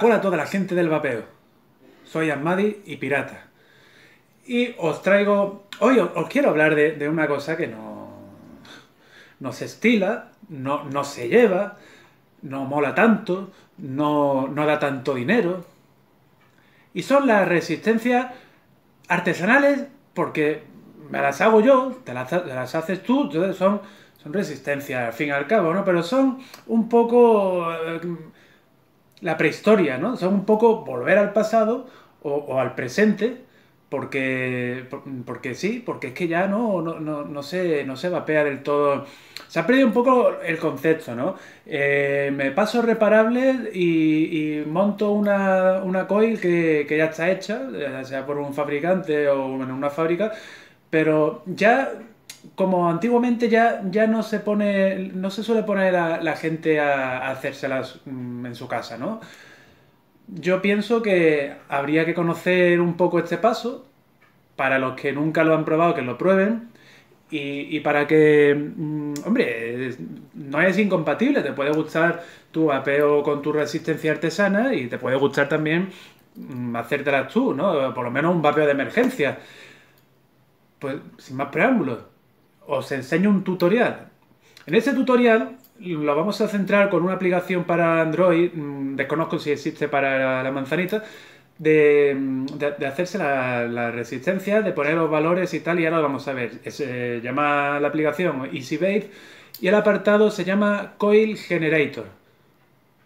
cola a toda la gente del vapeo. Soy Amadi y pirata. Y os traigo... Hoy os, quiero hablar de, una cosa que no... No se estila, no, no se lleva, no mola tanto, no, no da tanto dinero. Y son las resistencias artesanales porque me las hago yo, te las, haces tú, son, son resistencias al fin y al cabo, ¿no? Pero son un poco... Eh, la prehistoria, ¿no? O sea, un poco volver al pasado o, al presente, porque, porque sí, porque es que ya no, no, no, no, se, no se vapea del todo. Se ha perdido un poco el concepto, ¿no? Eh, me paso reparable y, monto una, una coil que, que, ya está hecha, ya eh, sea por un fabricante o en una fábrica, pero ya como antiguamente ya, ya no se pone, no se suele poner a la gente a, hacérselas mm, en su casa, ¿no? Yo pienso que habría que conocer un poco este paso para los que nunca lo han probado, que lo prueben. Y, para que, mm, hombre, no es incompatible, te puede gustar tu apeo con tu resistencia artesana y te puede gustar también mm, hacértelas tú, ¿no? Por lo menos un vapeo de emergencia. Pues sin más preámbulos, os enseño un tutorial. En ese tutorial lo vamos a centrar con una aplicación para Android, mm, desconozco si existe para la manzanita, de, mm, hacerse la, resistencia, de poner los valores y tal, y ahora lo vamos a ver. Se eh, llama la aplicación EasyBase y el apartado se llama Coil Generator.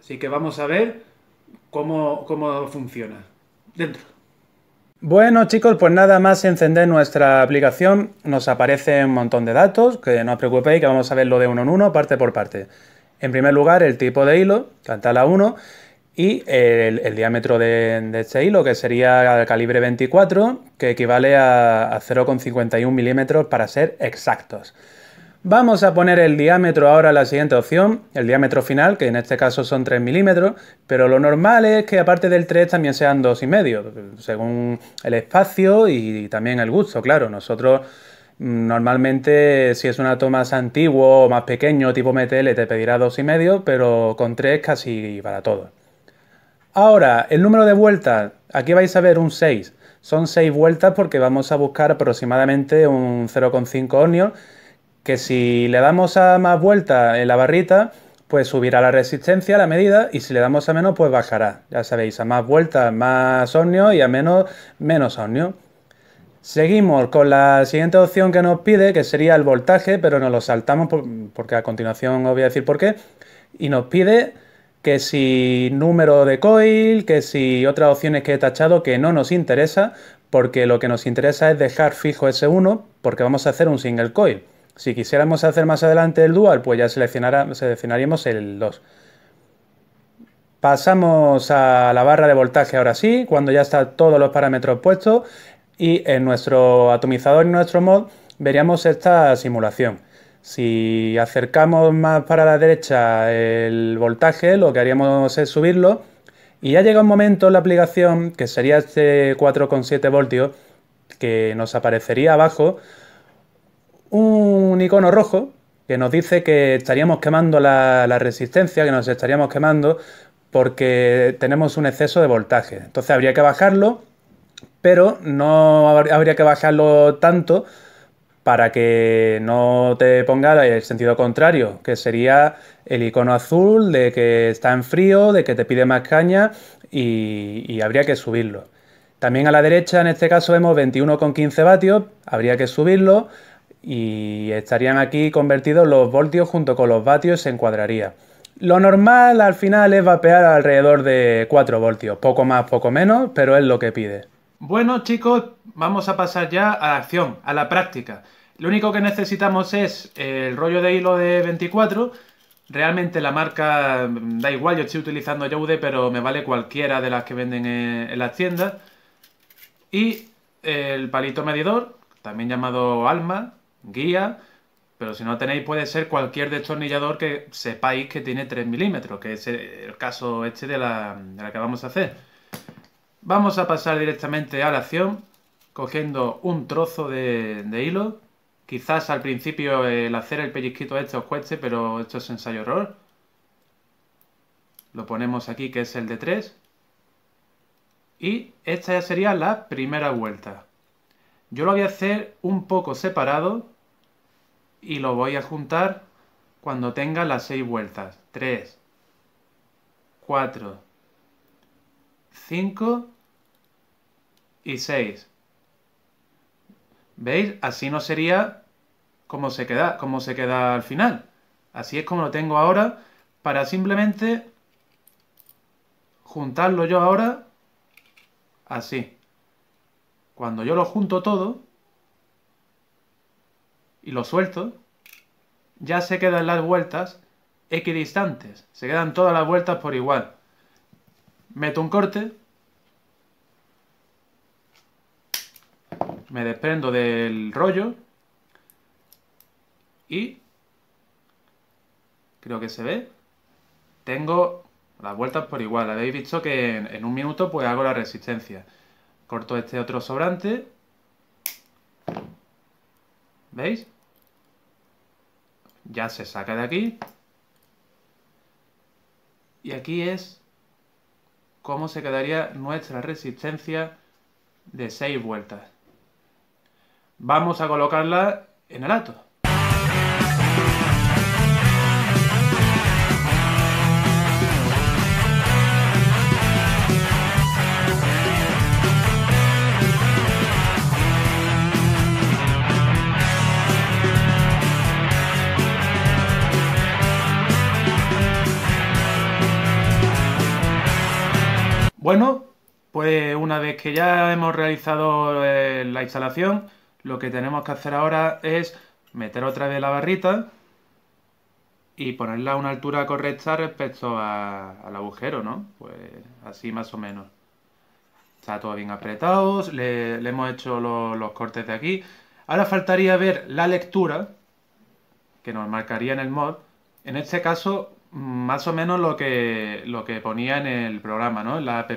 Así que vamos a ver cómo, cómo funciona. Dentro. Bueno chicos, pues nada más encender nuestra aplicación nos aparece un montón de datos, que no os preocupéis que vamos a verlo de uno en uno, parte por parte. En primer lugar el tipo de hilo, cantala 1, y el, diámetro de, este hilo, que sería calibre 24, que equivale a, a 0,51 milímetros para ser exactos. Vamos a poner el diámetro ahora la siguiente opción, el diámetro final, que en este caso son 3 milímetros, pero lo normal es que aparte del 3 también sean 2,5, según el espacio y también el gusto, claro. Nosotros mm, normalmente si es un toma más antiguo o más pequeño, tipo MTL, te pedirá 2,5, pero con 3 casi para todo. Ahora, el número de vueltas, aquí vais a ver un 6. Son 6 vueltas porque vamos a buscar aproximadamente un 0,5 ohmios que si le damos a más vueltas en la barrita, pues subirá la resistencia a la medida y si le damos a menos, pues bajará. Ya sabéis, a más vueltas más ohmio y a menos menos ohmio. Seguimos con la siguiente opción que nos pide, que sería el voltaje, pero nos lo saltamos porque a continuación os voy a decir por qué. Y nos pide que si número de coil, que si otras opciones que he tachado que no nos interesa, porque lo que nos interesa es dejar fijo ese 1, porque vamos a hacer un single coil. Si quisiéramos hacer más adelante el dual, pues ya seleccionaríamos el 2. Pasamos a la barra de voltaje ahora sí, cuando ya están todos los parámetros puestos y en nuestro atomizador y nuestro mod veríamos esta simulación. Si acercamos más para la derecha el voltaje, lo que haríamos es subirlo y ya llega un momento en la aplicación, que sería este 4,7 voltios, que nos aparecería abajo un icono rojo que nos dice que estaríamos quemando la, resistencia, que nos estaríamos quemando porque tenemos un exceso de voltaje. Entonces habría que bajarlo, pero no habría que bajarlo tanto para que no te ponga el sentido contrario, que sería el icono azul de que está en frío, de que te pide más caña y, y habría que subirlo. También a la derecha, en este caso, vemos 21,15 vatios, habría que subirlo y estarían aquí convertidos los voltios junto con los vatios se encuadraría Lo normal al final es vapear alrededor de 4 voltios, poco más, poco menos, pero es lo que pide. Bueno chicos, vamos a pasar ya a la acción, a la práctica. Lo único que necesitamos es eh, el rollo de hilo de 24. Realmente la marca mm, da igual, yo estoy utilizando Yaude, pero me vale cualquiera de las que venden eh, en las tiendas. Y el palito medidor, también llamado alma, guía, pero si no tenéis puede ser cualquier destornillador que sepáis que tiene 3 milímetros, que es el caso este de la, que vamos a hacer. Vamos a pasar directamente a la acción, cogiendo un trozo de, de hilo. Quizás al principio el hacer el pellizquito este os cueste, pero esto es ensayo-error. Lo ponemos aquí, que es el de 3. Y esta ya sería la primera vuelta. Yo lo voy a hacer un poco separado y lo voy a juntar cuando tenga las 6 vueltas. 3, 4, 5 y 6. ¿Veis? Así no sería como se queda, como se queda al final. Así es como lo tengo ahora para simplemente juntarlo yo ahora así. Cuando yo lo junto todo, y lo suelto, ya se quedan las vueltas equidistantes. Se quedan todas las vueltas por igual. Meto un corte. Me desprendo del rollo. Y... Creo que se ve. Tengo las vueltas por igual. Habéis visto que en, un minuto pues hago la resistencia. Corto este otro sobrante ¿Veis? Ya se saca de aquí. Y aquí es cómo se quedaría nuestra resistencia de 6 vueltas. Vamos a colocarla en el ato. Bueno, pues una vez que ya hemos realizado eh, la instalación, lo que tenemos que hacer ahora es meter otra vez la barrita y ponerla a una altura correcta respecto al agujero, ¿no? Pues así más o menos. Está todo bien apretado, le, hemos hecho los cortes de aquí. Ahora faltaría ver la lectura que nos marcaría en el mod. En este caso más o menos lo que, lo que ponía en el programa, ¿no? En la app.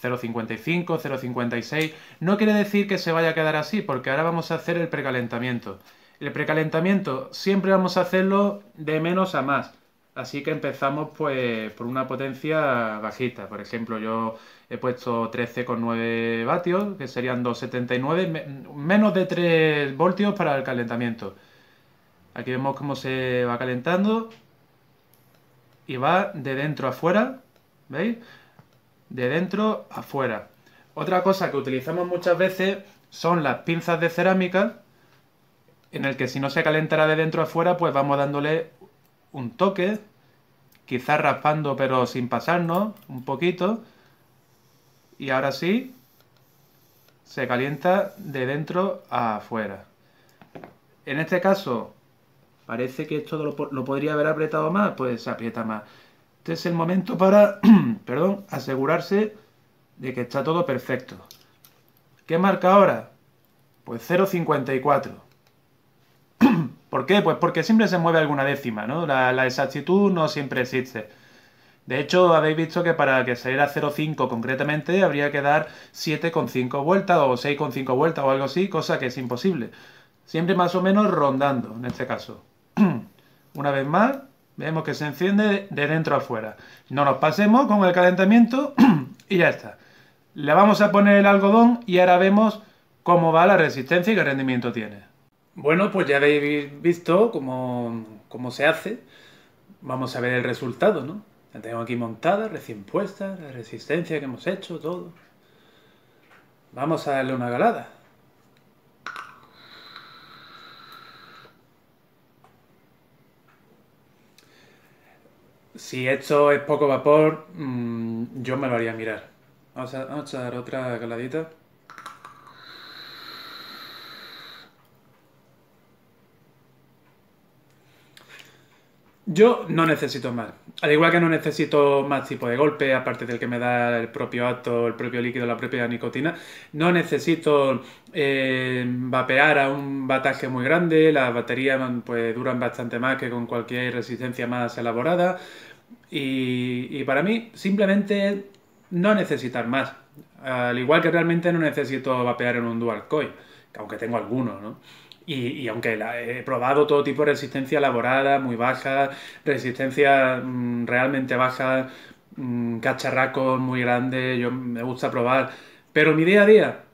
0.55, 0.56. No quiere decir que se vaya a quedar así, porque ahora vamos a hacer el precalentamiento. El precalentamiento siempre vamos a hacerlo de menos a más. Así que empezamos pues por una potencia bajita. Por ejemplo, yo he puesto 13,9 vatios, que serían 2,79, menos de 3 voltios para el calentamiento. Aquí vemos cómo se va calentando y va de dentro a fuera, ¿veis? De dentro a Otra cosa que utilizamos muchas veces son las pinzas de cerámica, en el que si no se calentará de dentro a fuera, pues vamos dándole un toque, quizás raspando pero sin pasarnos un poquito. Y ahora sí, se calienta de dentro a afuera. En este caso, Parece que esto lo, podría haber apretado más, pues se aprieta más. Este es el momento para, perdón, asegurarse de que está todo perfecto. ¿Qué marca ahora? Pues 0,54. ¿Por qué? Pues porque siempre se mueve alguna décima, ¿no? La, la exactitud no siempre existe. De hecho, habéis visto que para que saliera 0,5 concretamente habría que dar 7,5 vueltas o 6,5 vueltas o algo así, cosa que es imposible. Siempre más o menos rondando en este caso. Una vez más, vemos que se enciende de dentro a afuera. No nos pasemos con el calentamiento y ya está. Le vamos a poner el algodón y ahora vemos cómo va la resistencia y qué rendimiento tiene. Bueno, pues ya habéis visto cómo, cómo se hace. Vamos a ver el resultado, ¿no? La tengo aquí montada, recién puesta, la resistencia que hemos hecho, todo. Vamos a darle una galada. si esto es poco vapor, mm, yo me lo haría mirar. Vamos a, echar otra caladita. Yo no necesito más. Al igual que no necesito más tipo de golpe, aparte del que me da el propio acto, el propio líquido, la propia nicotina, no necesito eh, vapear a un bataje muy grande. Las baterías mm, pues, duran bastante más que con cualquier resistencia más elaborada. Y, para mí, simplemente no necesitar más. Al igual que realmente no necesito vapear en un dual coil, aunque tengo algunos, ¿no? Y, aunque la, he probado todo tipo de resistencia elaborada, muy baja, resistencia mm, realmente baja, cacharraco mm, cacharracos muy grandes, yo me gusta probar. Pero mi día a día,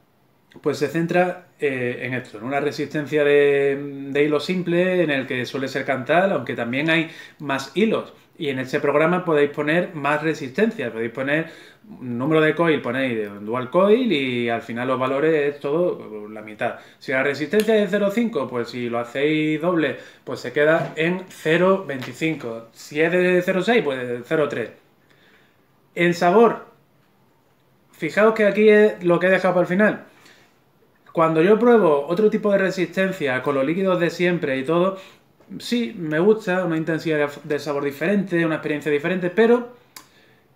pues se centra eh, en esto, en una resistencia de, hilo simple en el que suele ser cantal, aunque también hay más hilos. Y en este programa podéis poner más resistencia, podéis poner un número de coil, ponéis dual coil y al final los valores es todo la mitad. Si la resistencia es 0,5, pues si lo hacéis doble, pues se queda en 0,25. Si es de 0,6, pues 0,3. El sabor, fijaos que aquí es lo que he dejado para el final. Cuando yo pruebo otro tipo de resistencia con los líquidos de siempre y todo, sí, me gusta, una intensidad de sabor diferente, una experiencia diferente, pero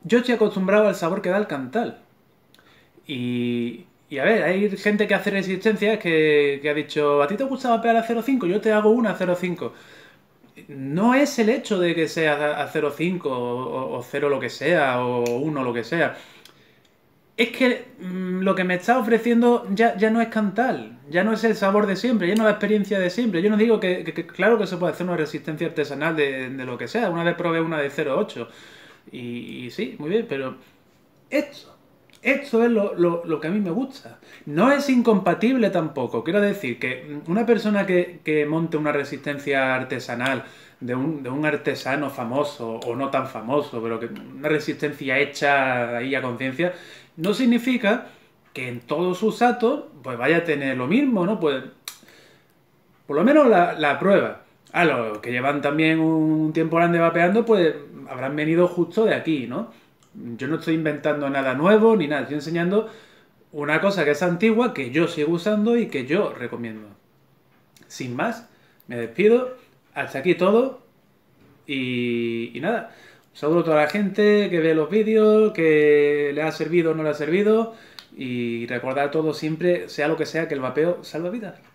yo estoy acostumbrado al sabor que da el cantal. Y, a ver, hay gente que hace resistencias que, ha dicho, a ti te gustaba pegar a 0.5, yo te hago una a 0.5. No es el hecho de que sea a 0.5 o 0 lo que sea o 1 lo que sea es que mm, lo que me está ofreciendo ya, no es Cantal, ya no es el sabor de siempre, ya no es la experiencia de siempre. Yo no digo que, claro que se puede hacer una resistencia artesanal de, de, lo que sea. Una vez probé una de 0,8 y, y, sí, muy bien, pero esto, esto es lo, que a mí me gusta. No es incompatible tampoco. Quiero decir que una persona que, que monte una resistencia artesanal de un, de un artesano famoso o no tan famoso, pero que una resistencia hecha ahí a conciencia, no significa que en todos sus actos pues vaya a tener lo mismo, ¿no? Pues por lo menos la, la prueba. A ah, los que llevan también un tiempo grande vapeando, pues habrán venido justo de aquí, ¿no? Yo no estoy inventando nada nuevo ni nada, estoy enseñando una cosa que es antigua, que yo sigo usando y que yo recomiendo. Sin más, me despido hasta aquí todo. Y, nada, saludo a toda la gente que ve los vídeos, que le ha servido o no le ha servido. Y recordar todo siempre, sea lo que sea, que el vapeo salva vidas.